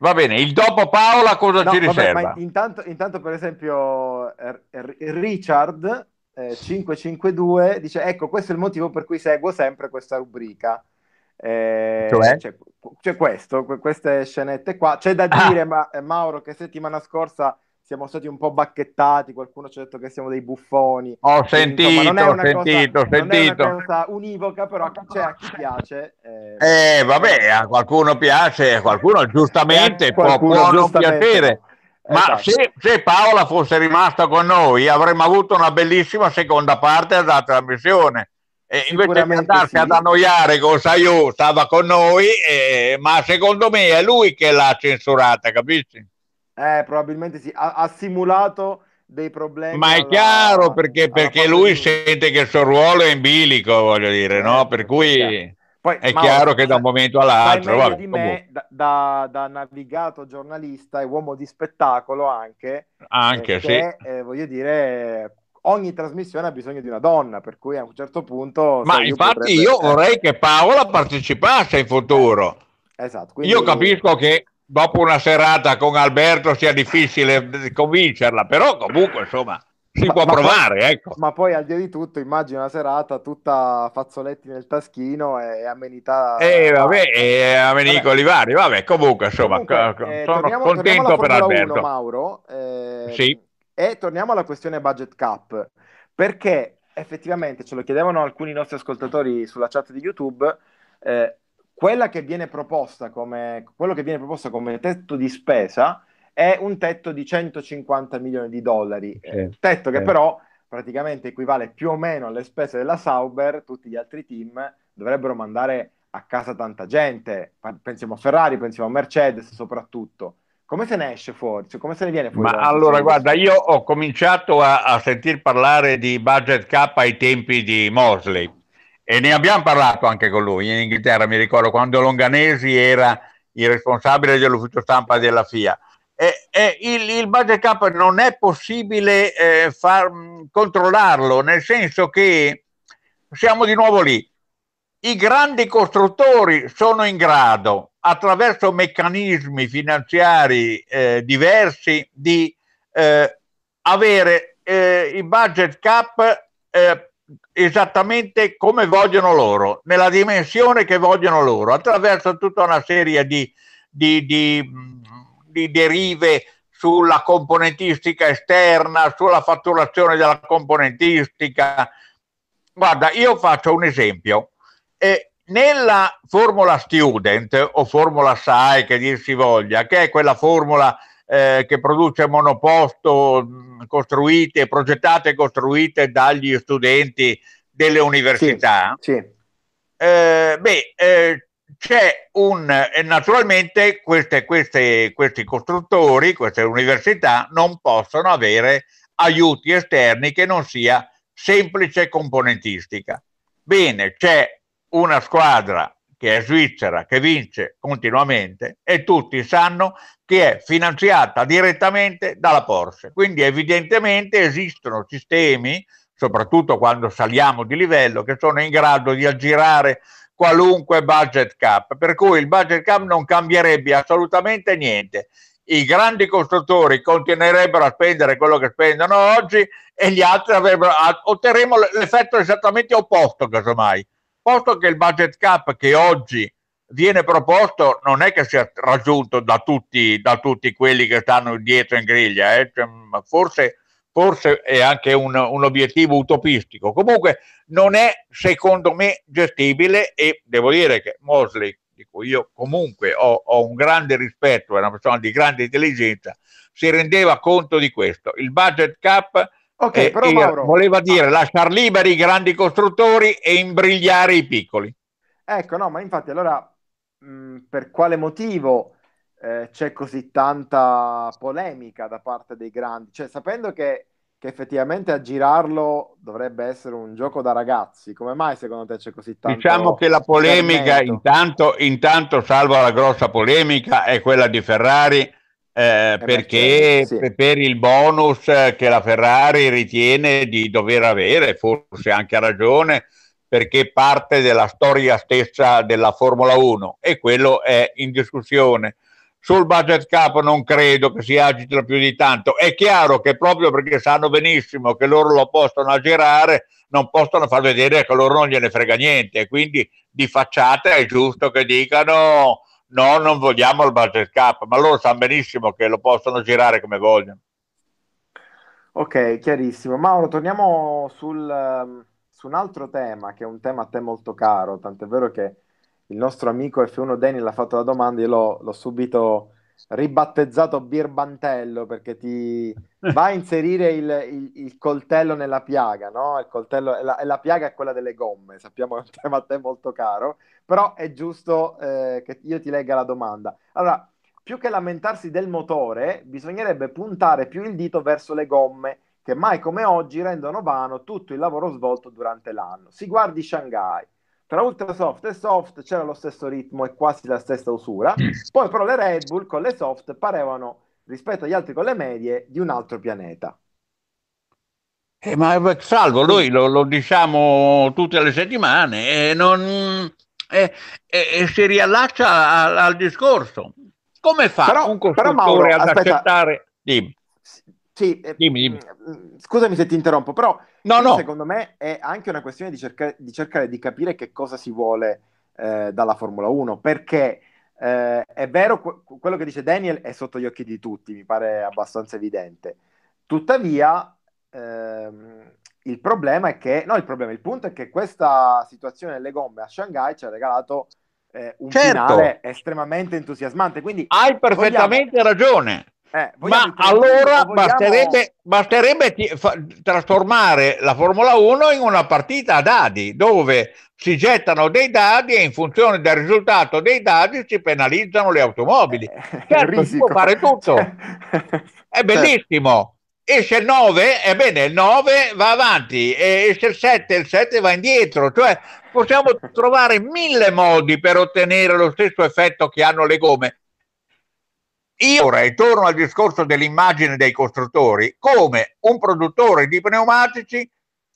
Va bene, il dopo Paola cosa no, ci vabbè, riserva?
Intanto, intanto, per esempio Richard eh, 552 dice ecco questo è il motivo per cui seguo sempre questa rubrica. Eh, cioè? Cioè, c'è questo, queste scenette qua. C'è da ah. dire, ah. ma, eh, Mauro, che settimana scorsa siamo stati un po' bacchettati, qualcuno ci ha detto che siamo dei buffoni. Ho Quindi, sentito, ho sentito, cosa, sentito. Non è una cosa univoca, però a chi, c'è, a chi piace.
Eh, eh vabbè, a qualcuno piace, a qualcuno giustamente qualcuno eh, può, può giustamente. non piacere. Ma esatto. se, se, Paola fosse rimasta con noi avremmo avuto una bellissima seconda parte della trasmissione. E invece di andarsi sì. ad annoiare con Saiu stava con noi, eh, ma secondo me è lui che l'ha censurata, capisci?
Eh, probabilmente sì, ha, ha simulato dei problemi.
Ma è alla, chiaro perché, perché lui di... sente che il suo ruolo è in bilico, voglio dire, eh, no? Per cui... Poi, è chiaro che da un momento all'altro vabbè, di me,
da, da, da, navigato giornalista e uomo di spettacolo anche
anche eh, sì.
eh, voglio dire ogni trasmissione ha bisogno di una donna, per cui a un certo punto... Ma infatti io, potrebbe... io vorrei
che Paola partecipasse in futuro.
Esatto. Quindi... Io
capisco che dopo una serata con Alberto sia difficile convincerla, però comunque insomma si ma, può ma provare. Poi, ecco.
Ma poi al di là di tutto immagino una serata tutta fazzoletti nel taschino e amenità... E
eh, vabbè, e Amenico Olivari, vabbè comunque insomma comunque, eh, sono torniamo, contento torniamo per Alberto. 1,
Mauro, eh, sì. E torniamo alla questione budget cap, perché effettivamente ce lo chiedevano alcuni nostri ascoltatori sulla chat di YouTube, eh, quella che viene proposta come, quello che viene proposto come tetto di spesa è un tetto di 150 milioni di dollari, eh,
tetto che eh. però
praticamente equivale più o meno alle spese della Sauber, tutti gli altri team dovrebbero mandare a casa tanta gente, pensiamo a Ferrari, pensiamo a Mercedes soprattutto come se ne esce fuori? Cioè, come se ne viene fuori? Ma allora, guarda,
io ho cominciato a, a sentir parlare di budget cap ai tempi di Mosley e ne abbiamo parlato anche con lui in Inghilterra, mi ricordo, quando Longanesi era il responsabile dell'ufficio stampa della FIA. E, e il, il, budget cap non è possibile eh, far, mm, controllarlo, nel senso che siamo di nuovo lì. I grandi costruttori sono in grado attraverso meccanismi finanziari eh, diversi di eh, avere eh, i budget cap eh, esattamente come vogliono loro, nella dimensione che vogliono loro, attraverso tutta una serie di, di, di, mm, di derive sulla componentistica esterna, sulla fatturazione della componentistica. Guarda, io faccio un esempio. Eh, nella formula student o formula SAE che dir si voglia, che è quella formula eh, che produce monoposto costruite, progettate e costruite dagli studenti delle università, sì, sì. Eh, beh, eh, c'è un eh, naturalmente queste, queste, questi costruttori, queste università non possono avere aiuti esterni che non sia semplice componentistica. Bene, c'è una squadra che è svizzera, che vince continuamente e tutti sanno che è finanziata direttamente dalla Porsche. Quindi evidentemente esistono sistemi, soprattutto quando saliamo di livello, che sono in grado di aggirare qualunque budget cap, per cui il budget cap non cambierebbe assolutamente niente. I grandi costruttori continuerebbero a spendere quello che spendono oggi e gli altri otterremo l'effetto esattamente opposto, casomai posto che il budget cap che oggi viene proposto non è che sia raggiunto da tutti, da tutti quelli che stanno dietro in griglia, eh? cioè, mm, forse, forse, è anche un, un, obiettivo utopistico. Comunque non è secondo me gestibile e devo dire che Mosley, di cui io comunque ho, ho un grande rispetto, è una persona di grande intelligenza, si rendeva conto di questo. Il budget cap Ok, e, però Mauro... Voleva dire ah. lasciar liberi i grandi costruttori e imbrigliare i piccoli.
Ecco, no, ma infatti allora mh, mm, per quale motivo eh, c'è così tanta polemica da parte dei grandi? Cioè, sapendo che, che, effettivamente a girarlo dovrebbe essere un gioco da ragazzi, come mai secondo te c'è così tanta Diciamo che la polemica,
intanto, intanto salva la grossa polemica, è quella di Ferrari eh, eh perché certo, sì. per il bonus che la Ferrari ritiene di dover avere, forse anche a ragione, perché parte della storia stessa della Formula 1 e quello è in discussione. Sul budget cap non credo che si agitino più di tanto. È chiaro che proprio perché sanno benissimo che loro lo possono aggirare, non possono far vedere che loro non gliene frega niente. Quindi di facciata è giusto che dicano no, non vogliamo il budget cap, ma loro sanno benissimo che lo possono girare come vogliono.
Ok, chiarissimo. Mauro, torniamo sul, ehm, su un altro tema, che è un tema a te molto caro, tant'è vero che il nostro amico F1 Daniel ha fatto la domanda, io l'ho, l'ho subito ribattezzato birbantello perché ti va a inserire il, il, il coltello nella piaga, no? Il coltello, la, la, piaga è quella delle gomme, sappiamo che è un tema a te molto caro, però è giusto eh, che io ti legga la domanda. Allora, più che lamentarsi del motore, bisognerebbe puntare più il dito verso le gomme che mai come oggi rendono vano tutto il lavoro svolto durante l'anno. Si guardi Shanghai, tra ultra soft e soft c'era lo stesso ritmo e quasi la stessa usura, poi però le Red Bull con le soft parevano rispetto agli altri con le medie di un altro pianeta.
Eh, ma eh, Salvo, noi lo, lo, diciamo tutte le settimane e eh, non, eh, eh, eh, si riallaccia al, al discorso. Come fa però, un costruttore però Mauro, ad aspetta, accettare... Sì. Sì, eh,
dimmi, dimmi. Mm, mm, scusami se ti interrompo, però no, no. secondo me è anche una questione di, cerca- di, cercare di capire che cosa si vuole eh, dalla Formula 1, perché eh, è vero que- quello che dice Daniel è sotto gli occhi di tutti, mi pare abbastanza evidente. Tuttavia, ehm, il problema è che, no, il problema, il punto è che questa situazione delle gomme a Shanghai ci ha regalato eh, un certo. finale estremamente
entusiasmante. Quindi hai perfettamente vogliamo... ragione
eh, ma allora vogliamo... basterebbe,
basterebbe ti, fa, trasformare la Formula 1 in una partita a dadi dove si gettano dei dadi e in funzione del risultato dei dadi si penalizzano le automobili. Eh, certo, si può fare tutto. Cioè, è certo. bellissimo. Esce il 9, ebbene il 9 va avanti, esce il 7, il 7 va indietro. Cioè possiamo trovare mille modi per ottenere lo stesso effetto che hanno le gomme io ora ritorno al discorso dell'immagine dei costruttori, come un produttore di pneumatici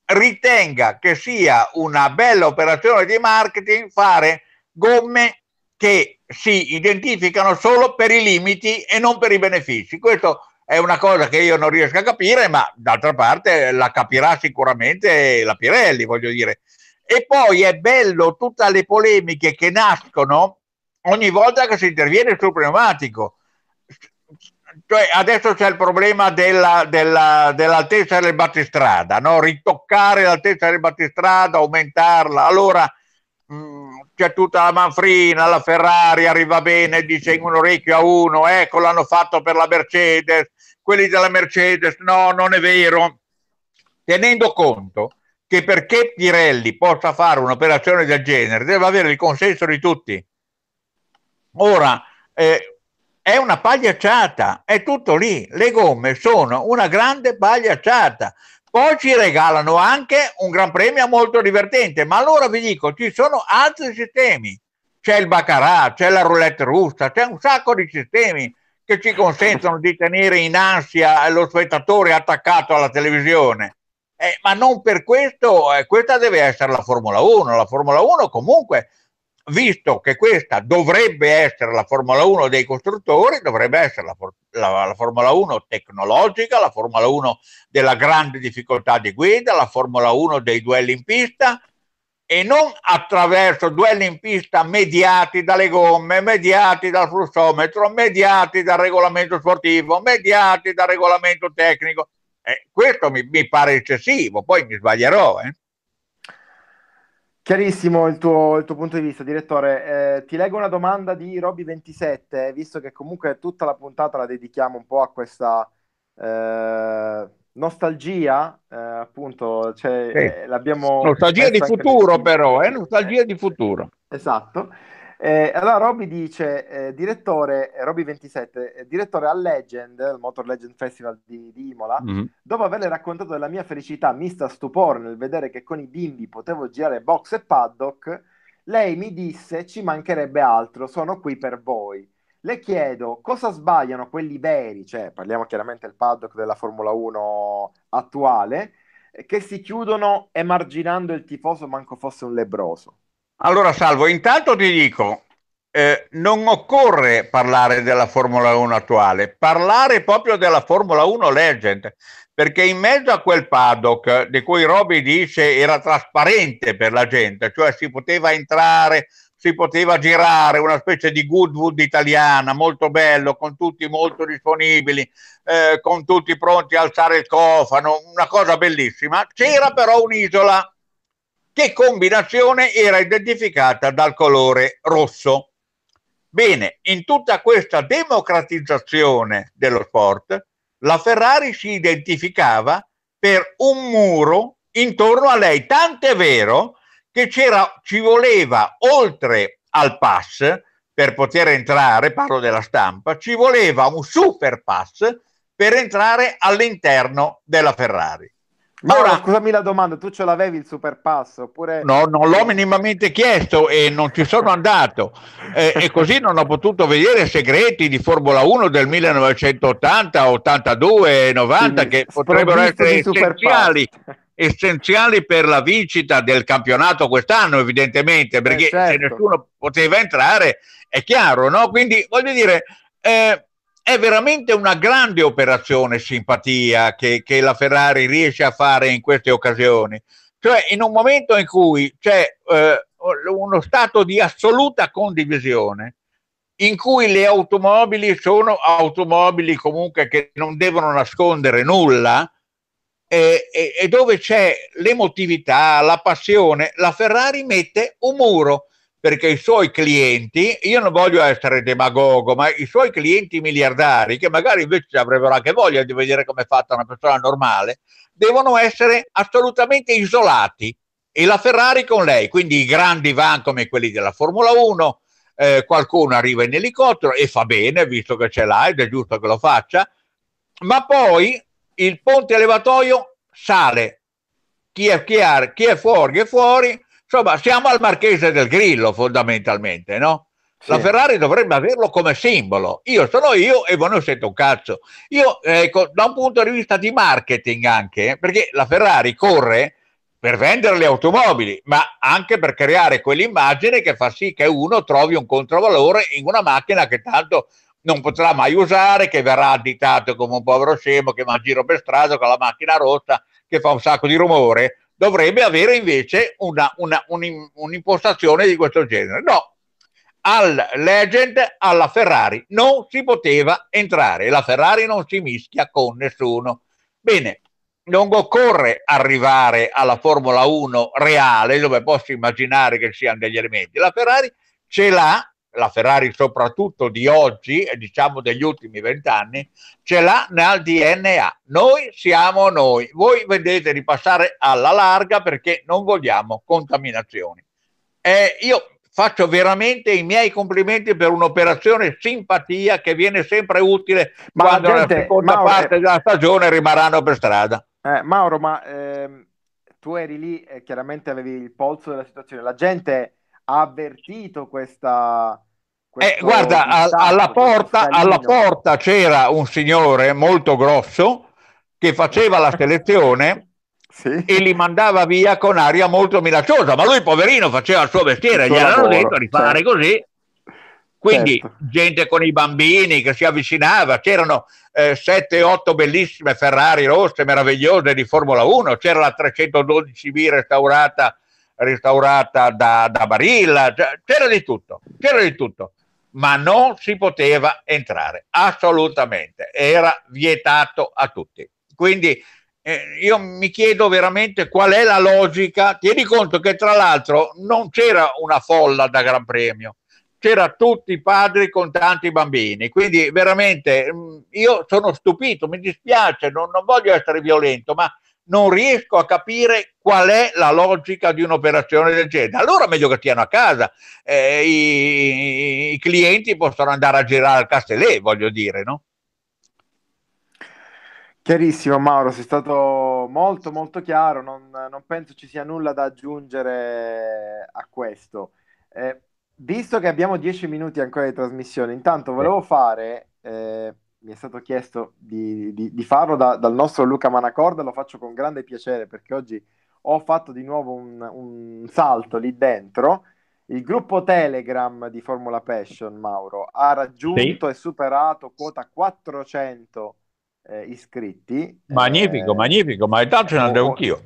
ritenga che sia una bella operazione di marketing fare gomme che si identificano solo per i limiti e non per i benefici. Questo è una cosa che io non riesco a capire, ma d'altra parte la capirà sicuramente la Pirelli, voglio dire. E poi è bello tutte le polemiche che nascono ogni volta che si interviene sul pneumatico cioè adesso c'è il problema della, della, dell'altezza del battistrada, no? ritoccare l'altezza del battistrada, aumentarla. Allora mh, mm, c'è tutta la Manfrina, la Ferrari arriva bene, dice in un orecchio a uno, ecco l'hanno fatto per la Mercedes, quelli della Mercedes, no, non è vero. Tenendo conto che perché Pirelli possa fare un'operazione del genere deve avere il consenso di tutti. Ora, eh, è una pagliacciata, è tutto lì. Le gomme sono una grande pagliacciata. Poi ci regalano anche un gran premio molto divertente, ma allora vi dico, ci sono altri sistemi. C'è il baccarat, c'è la roulette russa, c'è un sacco di sistemi che ci consentono di tenere in ansia lo spettatore attaccato alla televisione. Eh, ma non per questo, eh, questa deve essere la Formula 1. La Formula 1 comunque visto che questa dovrebbe essere la Formula 1 dei costruttori, dovrebbe essere la, la, la, Formula 1 tecnologica, la Formula 1 della grande difficoltà di guida, la Formula 1 dei duelli in pista e non attraverso duelli in pista mediati dalle gomme, mediati dal flussometro, mediati dal regolamento sportivo, mediati dal regolamento tecnico. Eh, questo mi, mi, pare eccessivo, poi mi sbaglierò. Eh.
Chiarissimo il tuo, il tuo, punto di vista, direttore. Eh, ti leggo una domanda di robby 27 visto che comunque tutta la puntata la dedichiamo un po' a questa eh, nostalgia, eh, appunto. Cioè, eh, nostalgia di futuro,
però, eh, nostalgia di futuro.
Esatto. Eh, allora Robby dice, eh, direttore, eh, Robby 27, eh, direttore a Legend, il Motor Legend Festival di, di Imola, mm-hmm. dopo averle raccontato della mia felicità mista a stupore nel vedere che con i bimbi potevo girare box e paddock, lei mi disse ci mancherebbe altro, sono qui per voi. Le chiedo cosa sbagliano quelli veri, cioè parliamo chiaramente del paddock della Formula 1 attuale, eh, che si chiudono emarginando il tifoso manco fosse
un lebroso. Allora, Salvo, intanto ti dico, eh, non occorre parlare della Formula 1 attuale, parlare proprio della Formula 1 Legend, perché in mezzo a quel paddock di cui Roby dice era trasparente per la gente, cioè si poteva entrare, si poteva girare, una specie di Goodwood italiana, molto bello, con tutti molto disponibili, eh, con tutti pronti a alzare il cofano, una cosa bellissima, c'era però un'isola che combinazione era identificata dal colore rosso. Bene, in tutta questa democratizzazione dello sport, la Ferrari si identificava per un muro intorno a lei, tant'è vero che ci voleva oltre al pass per poter entrare, parlo della stampa, ci voleva un super pass per entrare all'interno della Ferrari.
Ma ora, scusami la domanda, tu ce l'avevi il superpasso? oppure... No,
non l'ho minimamente chiesto e non ci sono andato eh, e così non ho potuto vedere segreti di Formula 1 del 1980, 82, 90 Quindi, che potrebbero essere essenziali, essenziali, per la vincita del campionato quest'anno evidentemente eh, perché eh certo. se nessuno poteva entrare è chiaro, no? Quindi voglio dire... Eh, è veramente una grande operazione simpatia che, che, la Ferrari riesce a fare in queste occasioni. Cioè, in un momento in cui c'è eh, uno stato di assoluta condivisione, in cui le automobili sono automobili comunque che non devono nascondere nulla, e, e, e dove c'è l'emotività, la passione, la Ferrari mette un muro perché i suoi clienti, io non voglio essere demagogo, ma i suoi clienti miliardari, che magari invece avrebbero anche voglia di vedere come è fatta una persona normale, devono essere assolutamente isolati. E la Ferrari con lei, quindi i grandi van come quelli della Formula 1, eh, qualcuno arriva in elicottero e fa bene, visto che ce l'ha ed è giusto che lo faccia, ma poi il ponte elevatoio sale, chi è, chi è, chi è fuori è fuori, Insomma, siamo al Marchese del Grillo fondamentalmente, no? La Ferrari dovrebbe averlo come simbolo. Io sono io e voi non siete un cazzo. Io, ecco, da un punto di vista di marketing anche, perché la Ferrari corre per vendere le automobili, ma anche per creare quell'immagine che fa sì che uno trovi un controvalore in una macchina che tanto non potrà mai usare, che verrà additato come un povero scemo che va in giro per strada con la macchina rossa che fa un sacco di rumore dovrebbe avere invece una, una, un, un'impostazione di questo genere. No, al Legend, alla Ferrari non si poteva entrare, la Ferrari non si mischia con nessuno. Bene, non occorre arrivare alla Formula 1 reale dove posso immaginare che ci siano degli elementi. La Ferrari ce l'ha la Ferrari soprattutto di oggi, e diciamo degli ultimi vent'anni, ce l'ha nel DNA. Noi siamo noi. Voi vedete di passare alla larga perché non vogliamo contaminazioni. E io faccio veramente i miei complimenti per un'operazione simpatia che viene sempre utile ma quando gente, seconda Mauro, parte eh, della stagione rimarranno per strada.
Eh, Mauro, ma eh, tu eri lì e chiaramente avevi il polso della situazione. La gente ha avvertito questa...
Eh, guarda, alla, porta, alla porta c'era un signore molto grosso che faceva la selezione Sì. e li mandava via con aria molto minacciosa. Ma lui, poverino, faceva il suo mestiere, gli gliel'hanno detto di fare certo. così. Quindi certo. gente con i bambini che si avvicinava, c'erano eh, 7-8 bellissime Ferrari rosse meravigliose di Formula 1, c'era la 312B restaurata restaurata da, da Barilla, cioè, c'era di tutto, c'era di tutto, ma non si poteva entrare, assolutamente, era vietato a tutti. Quindi eh, io mi chiedo veramente qual è la logica, tieni conto che tra l'altro non c'era una folla da Gran Premio, c'era tutti i padri con tanti bambini, quindi veramente mm, io sono stupito, mi dispiace, non, non voglio essere violento, ma non riesco a capire qual è la logica di un'operazione del genere. Allora meglio che stiano a casa, eh, i, i, clienti possono andare a girare al Castellè, voglio dire, no?
Chiarissimo Mauro, sei stato molto molto chiaro, non, non penso ci sia nulla da aggiungere a questo. Eh, visto che abbiamo dieci minuti ancora di trasmissione, intanto volevo fare eh, mi è stato chiesto di, di, di farlo da, dal nostro Luca Manacorda, lo faccio con grande piacere perché oggi ho fatto di nuovo un, un salto lì dentro. Il gruppo Telegram di Formula Passion, Mauro, ha raggiunto sì. e superato quota 400 eh, iscritti.
Magnifico, eh, magnifico, ma intanto ce ne andrò anch'io.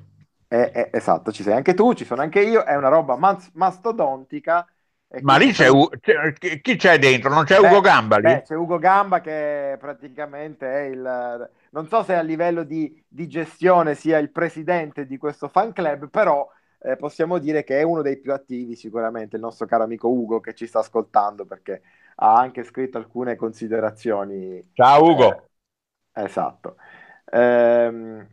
Eh, eh, esatto, ci sei anche tu, ci sono anche io, è una roba mas- mastodontica ma lì c'è, U- c'è, chi c'è dentro? Non c'è beh, Ugo Gamba lì? Beh, c'è
Ugo Gamba che praticamente è il... Non so se a livello di, di gestione sia il presidente di questo fan club, però eh, possiamo dire che è uno dei più attivi sicuramente, il nostro caro amico Ugo che ci sta ascoltando perché ha anche scritto alcune considerazioni. Ciao Ugo! Eh, esatto. Ehm,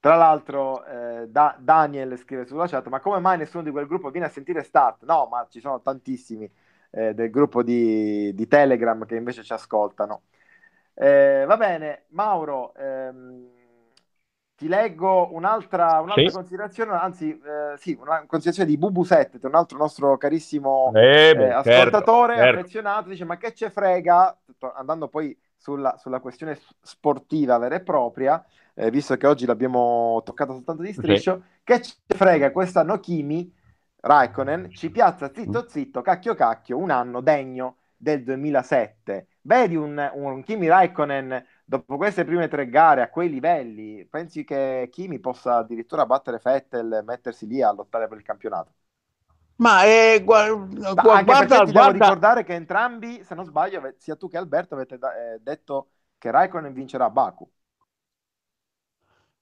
tra l'altro, eh, da- Daniel scrive sulla chat: Ma come mai nessuno di quel gruppo viene a sentire Start? No, ma ci sono tantissimi eh, del gruppo di-, di, Telegram che invece ci ascoltano. Eh, va bene, Mauro, ehm, ti leggo un'altra, un'altra sì. considerazione, anzi, eh, sì, una considerazione di Bubu7, un altro nostro carissimo eh, beh, eh, certo, ascoltatore certo, affezionato. Certo. Dice: Ma che ce frega? Andando poi sulla, sulla questione sportiva vera e propria eh, visto che oggi l'abbiamo toccata soltanto di striscio, okay. che ci frega quest'anno Kimi Raikkonen ci piazza zitto mm. zitto, cacchio cacchio, un anno degno del 2007. Vedi un, un Kimi Raikkonen dopo queste prime tre gare a quei livelli, pensi che Kimi possa addirittura battere Fettel, mettersi lì a lottare per il campionato?
Ma eh, guarda, guarda, guarda, ti devo ricordare
che entrambi, se non sbaglio, sia tu che Alberto avete da- eh, detto che Raikkonen vincerà Baku.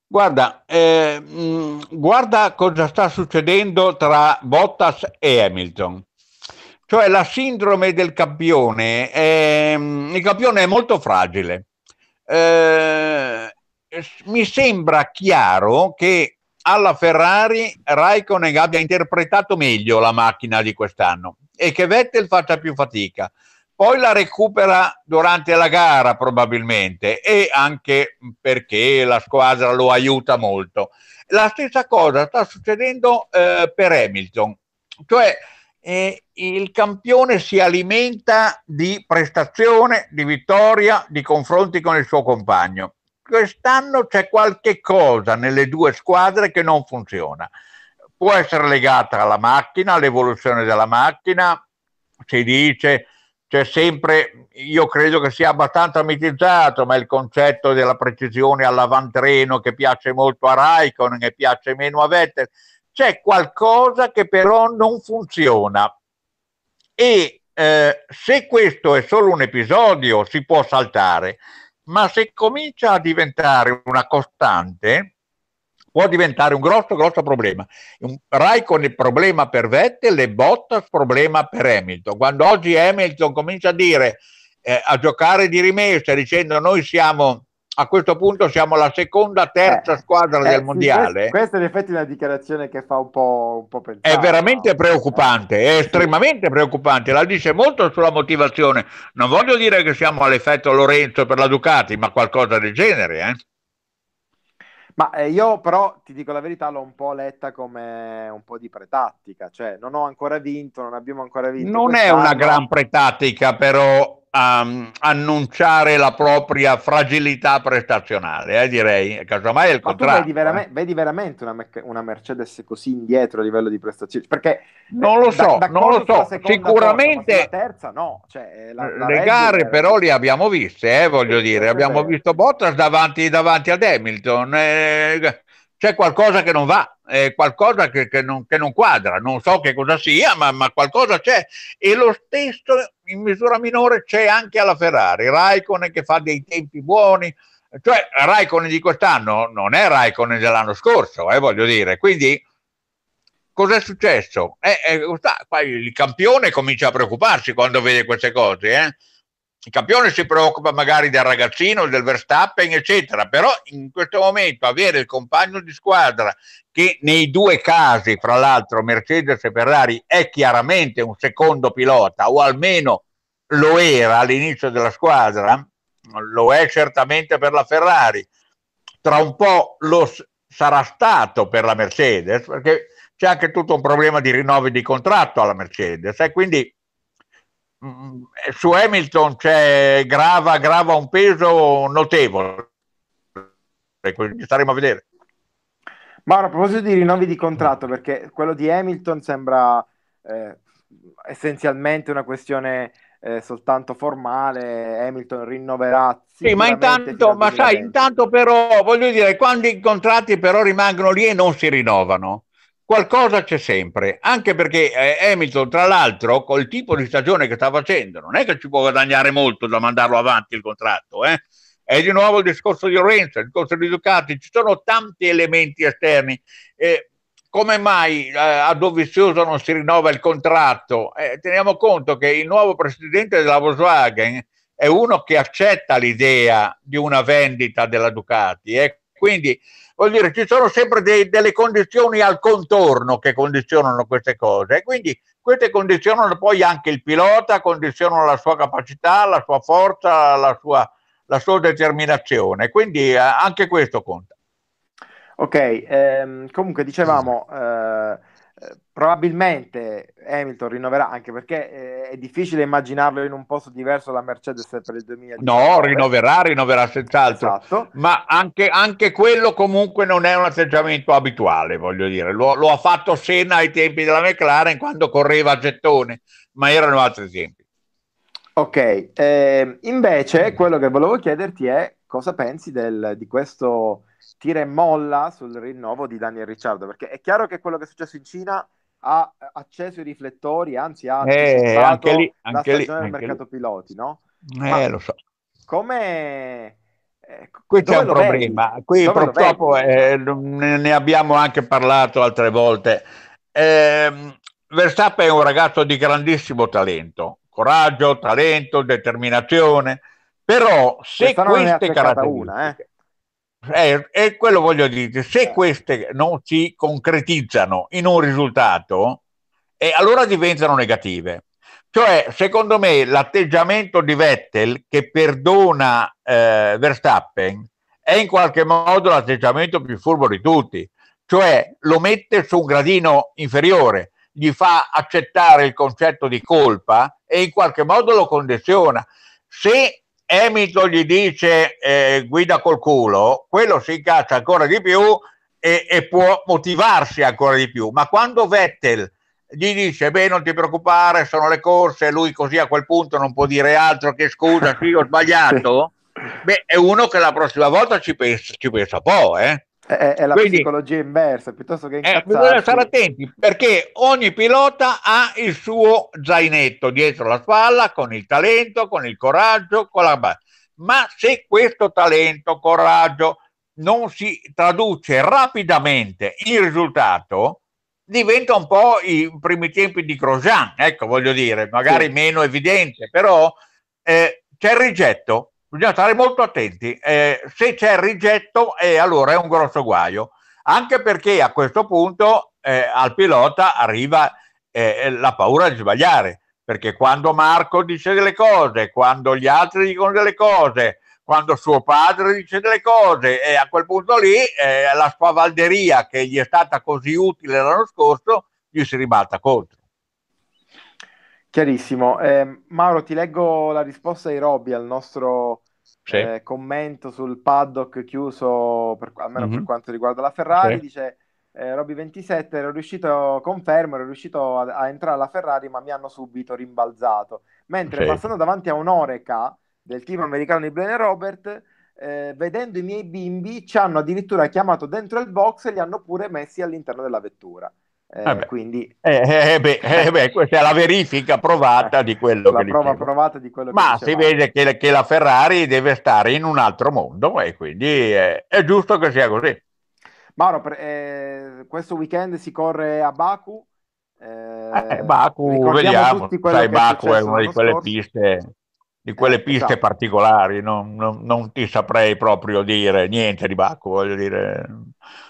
Guarda, eh, mm, guarda cosa sta succedendo tra Bottas e Hamilton. Cioè la sindrome del campione, è, ehm, il campione è molto fragile. Eh, mi sembra chiaro che alla Ferrari Raikkonen abbia interpretato meglio la macchina di quest'anno e che Vettel faccia più fatica poi la recupera durante la gara probabilmente e anche perché la squadra lo aiuta molto. La stessa cosa sta succedendo eh, per Hamilton, cioè eh, il campione si alimenta di prestazione, di vittoria, di confronti con il suo compagno. Quest'anno c'è qualche cosa nelle due squadre che non funziona. Può essere legata alla macchina, all'evoluzione della macchina, si dice c'è cioè, sempre, io credo che sia abbastanza mitizzato, ma il concetto della precisione all'avantreno che piace molto a Raikkonen e piace meno a Vettel, c'è qualcosa che però non funziona. E eh, se questo è solo un episodio si può saltare, ma se comincia a diventare una costante, può diventare un grosso, grosso problema. Un Raikkonen il problema per Vettel e Bottas problema per Hamilton. Quando oggi Hamilton comincia a dire, eh, a giocare di rimessa, dicendo noi siamo a questo punto siamo la seconda, terza eh, squadra eh, del sì, mondiale. Questa,
è in effetti una dichiarazione che fa un po', un po pensare.
È veramente no? preoccupante, è estremamente preoccupante, la dice molto sulla motivazione. Non voglio dire che siamo all'effetto Lorenzo per la Ducati, ma qualcosa del genere. Eh?
Ma eh, io però ti dico la verità, l'ho un po' letta come un po' di pretattica, cioè non ho ancora vinto, non abbiamo ancora vinto. Non quest'anno. è una gran
pretattica, però a ehm, annunciare la propria fragilità prestazionale, eh, direi, casomai è il contrario. Vedi, veramente,
eh. vedi veramente una, una, Mercedes così indietro a livello di prestazioni? Perché
non lo so, da, non lo so, sicuramente
volta, terza no, cioè, eh, la, la le gare
era... però le abbiamo viste, eh, voglio sì, dire, abbiamo vero. visto Bottas davanti, davanti ad Hamilton, eh, c'è qualcosa che non va, qualcosa che, che, non, che, non, quadra, non so che cosa sia, ma, ma qualcosa c'è e lo stesso in misura minore c'è anche alla Ferrari, Raikkonen che fa dei tempi buoni, cioè Raikkonen di quest'anno non è Raikkonen dell'anno scorso, eh, voglio dire, quindi cos'è successo? Eh, eh, sta, il campione comincia a preoccuparsi quando vede queste cose, eh? il campione si preoccupa magari del ragazzino, del Verstappen, eccetera, però in questo momento avere il compagno di squadra che nei due casi, fra l'altro Mercedes e Ferrari, è chiaramente un secondo pilota o almeno lo era all'inizio della squadra, lo è certamente per la Ferrari, tra un po' lo sarà stato per la Mercedes, perché c'è anche tutto un problema di rinnovi di contratto alla Mercedes e eh, quindi Mm, su Hamilton c'è, grava, grava un peso notevole, quindi staremo a vedere.
Ma a proposito di rinnovi di contratto, mm. perché quello di Hamilton sembra eh, essenzialmente una questione eh, soltanto formale, Hamilton rinnoverà. Sì, ma intanto, ma sai,
intanto però, voglio dire, quando i contratti però rimangono lì e non si rinnovano, qualcosa c'è sempre, anche perché eh, Hamilton, tra l'altro, col tipo di stagione che sta facendo, non è che ci può guadagnare molto da mandarlo avanti il contratto, eh? È di nuovo il discorso di Lorenzo, il discorso di Ducati, ci sono tanti elementi esterni. Eh, come mai eh, a Dovizioso non si rinnova il contratto? Eh, teniamo conto che il nuovo presidente della Volkswagen è uno che accetta l'idea di una vendita della Ducati, eh. quindi Vuol dire, ci sono sempre dei, delle condizioni al contorno che condizionano queste cose e quindi queste condizionano poi anche il pilota, condizionano la sua capacità, la sua forza, la sua, la sua determinazione. Quindi eh, anche questo conta. Ok,
ehm, comunque dicevamo... Eh probabilmente Hamilton rinnoverà anche perché eh, è difficile immaginarlo in un posto diverso da Mercedes per il 2019
no rinnoverà rinnoverà senz'altro esatto. ma anche, anche, quello comunque non è un atteggiamento abituale voglio dire lo, lo ha fatto Senna ai tempi della McLaren quando correva a gettone ma erano altri esempi.
ok eh, invece quello che volevo chiederti è cosa pensi del, di questo tira e molla sul rinnovo di Daniel Ricciardo, perché è chiaro che quello che è successo in Cina ha acceso i riflettori, anzi ha eh, anche lì, anche la stagione lì, anche del mercato lì. piloti, no? Eh, lo so. Come... Eh, qui c'è un problema, vedi? qui dove purtroppo
eh, ne abbiamo anche parlato altre volte. Eh, Verstappen è un ragazzo di grandissimo talento, coraggio, talento, determinazione, però se Questa queste caratteristiche... Una, eh? Eh, e eh, quello voglio dire, se eh. queste non si concretizzano in un risultato, eh, allora diventano negative. Cioè, secondo me, l'atteggiamento di Vettel che perdona eh, Verstappen è in qualche modo l'atteggiamento più furbo di tutti, cioè lo mette su un gradino inferiore, gli fa accettare il concetto di colpa e in qualche modo lo condiziona. Se Emito gli dice eh, guida col culo, quello si incazza ancora di più e, e, può motivarsi ancora di più. Ma quando Vettel gli dice beh non ti preoccupare, sono le corse, lui così a quel punto non può dire altro che scusa, sì ho sbagliato, beh è uno che la prossima volta ci pensa, ci pensa un po', eh?
È, è la Quindi, psicologia immersa piuttosto che incazzarsi. Eh, bisogna
stare attenti perché ogni pilota ha il suo zainetto dietro la spalla con il talento, con il coraggio, con la base. Ma se questo talento, coraggio non si traduce rapidamente in risultato, diventa un po' i primi tempi di Crojean, ecco voglio dire, magari sì. meno evidente, però eh, c'è il rigetto, bisogna stare molto attenti. Eh, se c'è il rigetto, eh, allora è un grosso guaio, anche perché a questo punto eh, al pilota arriva eh, la paura di sbagliare, perché quando Marco dice delle cose, quando gli altri dicono delle cose, quando suo padre dice delle cose, e a quel punto lì eh, la spavalderia che gli è stata così utile l'anno scorso gli si ribalta contro.
Chiarissimo. Eh, Mauro, ti leggo la risposta di Robby al nostro sì. eh, commento sul paddock chiuso, per, almeno mm-hmm. per mhm. quanto riguarda la Ferrari. Sì. Dice eh, Robby27, ero riuscito, confermo, ero riuscito a, a, entrare alla Ferrari, ma mi hanno subito rimbalzato. Mentre sì. passando davanti a un'oreca del team americano di Brenner Robert, eh, vedendo i miei bimbi, ci hanno addirittura chiamato dentro il box e li hanno pure messi all'interno della vettura.
Eh, eh, eh, eh, beh. Quindi... Eh, beh, beh, questa è la verifica provata di quello la che prova
provata di quello Ma che si vede
che, che, la Ferrari deve stare in un altro mondo e quindi è, è giusto che sia così.
Mauro, per, questo weekend si corre a Baku. Eh, Baku,
vediamo, sai, Baku è, una di quelle scorso. piste, di quelle piste esatto. particolari, non, non, non, ti saprei proprio dire niente di Baku, voglio dire,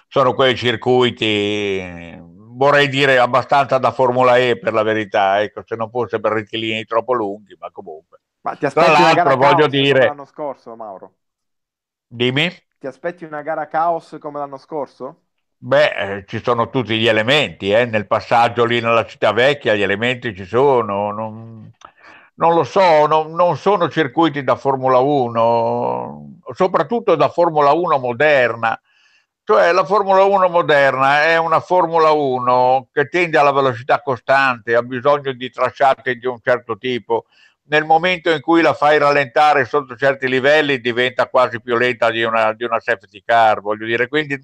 sono quei circuiti vorrei dire abbastanza da Formula E per la verità, ecco, se non fosse per rettilini troppo lunghi, ma comunque. Ma ti aspetti Tra l'altro, voglio dire... l'anno
scorso, Mauro? Dimmi? Ti aspetti una gara caos come l'anno
scorso? Beh, eh, ci sono tutti gli elementi, eh. nel passaggio lì nella città vecchia gli elementi ci sono, non, non lo so, non, non sono circuiti da Formula 1, soprattutto da Formula 1 moderna, cioè la Formula 1 moderna è una Formula 1 che tende alla velocità costante, ha bisogno di tracciate di un certo tipo. Nel momento in cui la fai rallentare sotto certi livelli diventa quasi più lenta di una, di una safety car, voglio dire. Quindi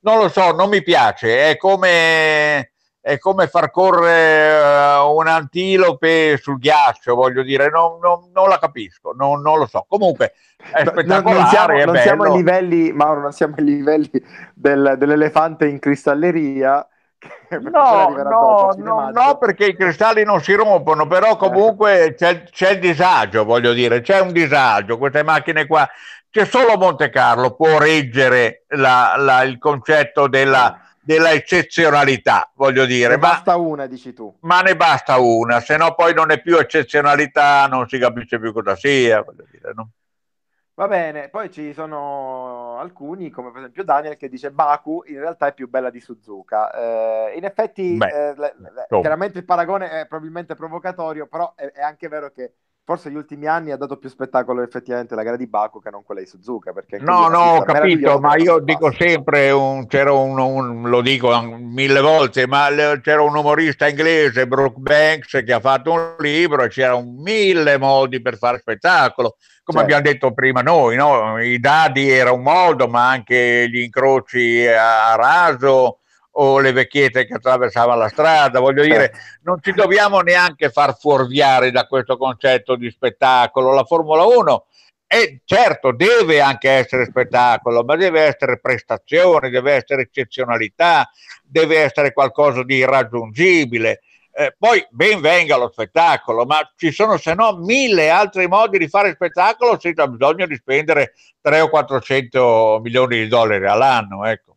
non lo so, non mi piace. È come è come far correre uh, eh, un'antilope sul ghiaccio, voglio dire, non, non, non la capisco, non, non, lo so. Comunque è spettacolare, non, siamo, non siamo ai
livelli, Mauro, non siamo ai livelli del, dell'elefante in cristalleria.
No, no, no, no, perché i cristalli non si rompono, però certo. comunque c'è, c'è il disagio, voglio dire, c'è un disagio, queste macchine qua, c'è solo Monte Carlo può reggere la, la, il concetto della certo della eccezionalità, voglio dire. Ne ma, basta una, dici tu. Ma ne basta una, se no poi non è più eccezionalità, non si capisce più cosa sia, voglio dire, no?
Va bene, poi ci sono alcuni, come per esempio Daniel, che dice Baku in realtà è più bella di Suzuka. Eh, in effetti, Beh, eh, le, le, chiaramente il paragone è probabilmente provocatorio, però è, è anche vero che forse negli ultimi anni ha dato più spettacolo effettivamente la gara di Baku che non quella di Suzuka. no, no, ho capito,
ma io dico sempre, un, c'era un, un, lo dico mille volte, ma le, c'era un umorista inglese, Brooke Banks, che ha fatto un libro e c'erano mille modi per fare spettacolo. Come certo. abbiamo detto prima noi, no? i dadi era un modo, ma anche gli incroci a raso, o le vecchiette che attraversavano la strada, voglio dire, certo. non ci dobbiamo neanche far fuorviare da questo concetto di spettacolo. La Formula 1 è certo deve anche essere spettacolo, ma deve essere prestazione, deve essere eccezionalità, deve essere qualcosa di irraggiungibile. Eh, poi ben venga lo spettacolo, ma ci sono se no mille altri modi di fare spettacolo senza bisogno di spendere 300 o 400 milioni di dollari all'anno. Ecco.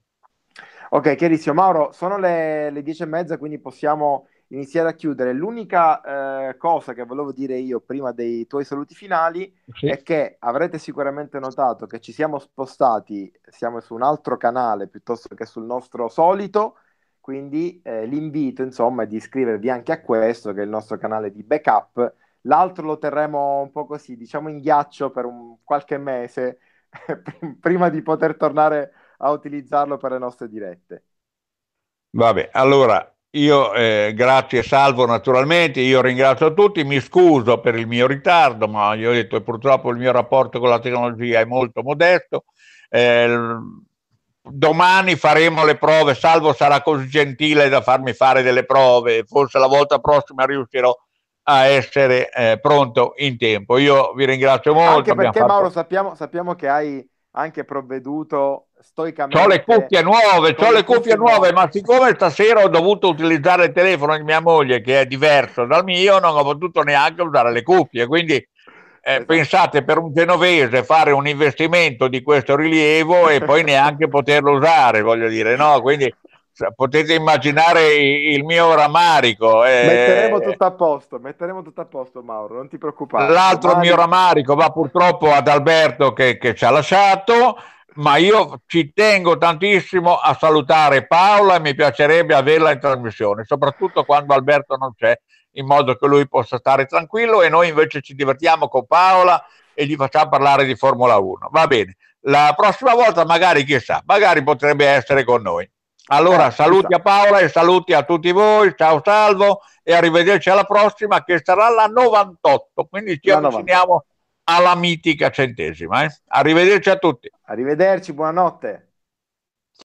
Ok, chiarissimo. Mauro, sono le, le dieci e mezza, quindi possiamo iniziare a chiudere. L'unica eh, cosa che volevo dire io prima dei tuoi saluti finali sì. è che avrete sicuramente notato che ci siamo spostati, siamo su un altro canale piuttosto che sul nostro solito, quindi eh, l'invito insomma è di iscrivervi anche a questo che è il nostro canale di backup. L'altro lo terremo un po' così, diciamo in ghiaccio per un, qualche mese prima di poter tornare a utilizzarlo per le nostre dirette.
Vabbè, allora io eh, grazie Salvo naturalmente, io ringrazio tutti, mi scuso per il mio ritardo, ma gli ho detto che purtroppo il mio rapporto con la tecnologia è molto modesto. Eh, domani faremo le prove, Salvo sarà così gentile da farmi fare delle prove, forse la volta prossima riuscirò a essere eh, pronto in tempo. Io vi ringrazio molto. Anche perché fatto... Mauro
sappiamo, sappiamo che hai anche provveduto stoicamente... Ho le cuffie
nuove, ho le cuffie nuove, ma siccome stasera ho dovuto utilizzare il telefono di mia moglie, che è diverso dal mio, non ho potuto neanche usare le cuffie, quindi... Eh, esatto. pensate per un genovese fare un investimento di questo rilievo e poi neanche poterlo usare, voglio dire, no? Quindi potete immaginare il mio rammarico. Eh, metteremo tutto
a posto, metteremo tutto a posto Mauro, non ti preoccupare. L'altro Mario... mio
rammarico va purtroppo ad Alberto che, che ci ha lasciato ma io ci tengo tantissimo a salutare Paola e mi piacerebbe averla in trasmissione, soprattutto quando Alberto non c'è, in modo che lui possa stare tranquillo e noi invece ci divertiamo con Paola e gli facciamo parlare di Formula 1. Va bene, la prossima volta magari chissà, magari potrebbe essere con noi. Allora eh, saluti a Paola e saluti a tutti voi, ciao Salvo e arrivederci alla prossima che sarà la 98, quindi ci avviciniamo alla mitica centesima. Eh? Arrivederci a tutti. Arrivederci, buonanotte.